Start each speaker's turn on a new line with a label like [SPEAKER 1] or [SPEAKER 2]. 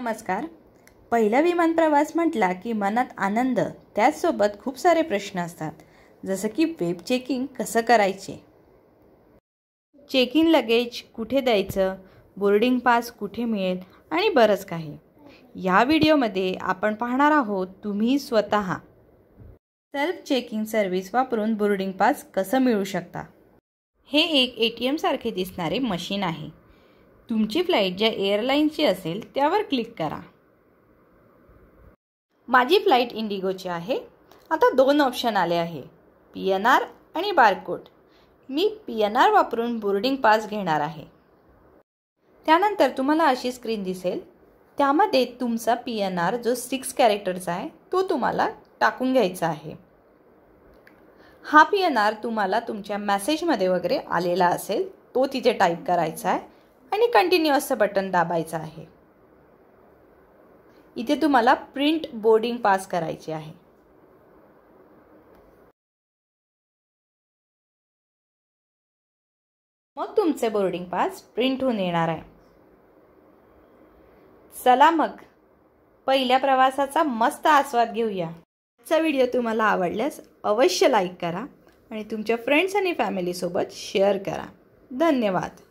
[SPEAKER 1] नमस्कार पहिला विमान प्रवास म्हटला की मनात आनंद त्याचसोबत खूप सारे प्रश्न असतात जसं की वेब चेकिंग कसं करायचे चेक इन लगेज कुठे द्यायचं बोर्डिंग पास कुठे मिळेल आणि बरंच काही या व्हिडिओमध्ये आपण पाहणार आहोत तुम्ही स्वत सेल्फ चेकिंग सर्व्हिस वापरून बोर्डिंग पास कसं मिळू शकता हे एक ए टी एमसारखे दिसणारे मशीन आहे तुमची फ्लाईट ज्या एअरलाईनची असेल त्यावर क्लिक करा माझी फ्लाईट इंडिगोची आहे आता दोन ऑप्शन आले आहे पी एन आर आणि बारकोड मी पी एन आर वापरून बोर्डिंग पास घेणार आहे त्यानंतर तुम्हाला अशी स्क्रीन दिसेल त्यामध्ये तुमचा पी एन आर जो सिक्स कॅरेक्टरचा आहे तो तुम्हाला टाकून घ्यायचा आहे हा पी एन आर तुम्हाला तुमच्या मॅसेजमध्ये वगैरे आलेला असेल तो तिथे टाईप करायचा आहे आणि कंटिन्युअसचं बटन दाबायचं आहे इथे तुम्हाला प्रिंट बोर्डिंग पास करायची आहे मग तुमचे बोर्डिंग पास प्रिंट होऊन येणार आहे चला मग पहिल्या प्रवासाचा मस्त आस्वाद घेऊया आजचा व्हिडिओ तुम्हाला आवडल्यास अवश्य लाईक करा आणि तुमच्या फ्रेंड्स आणि फॅमिलीसोबत शेअर करा धन्यवाद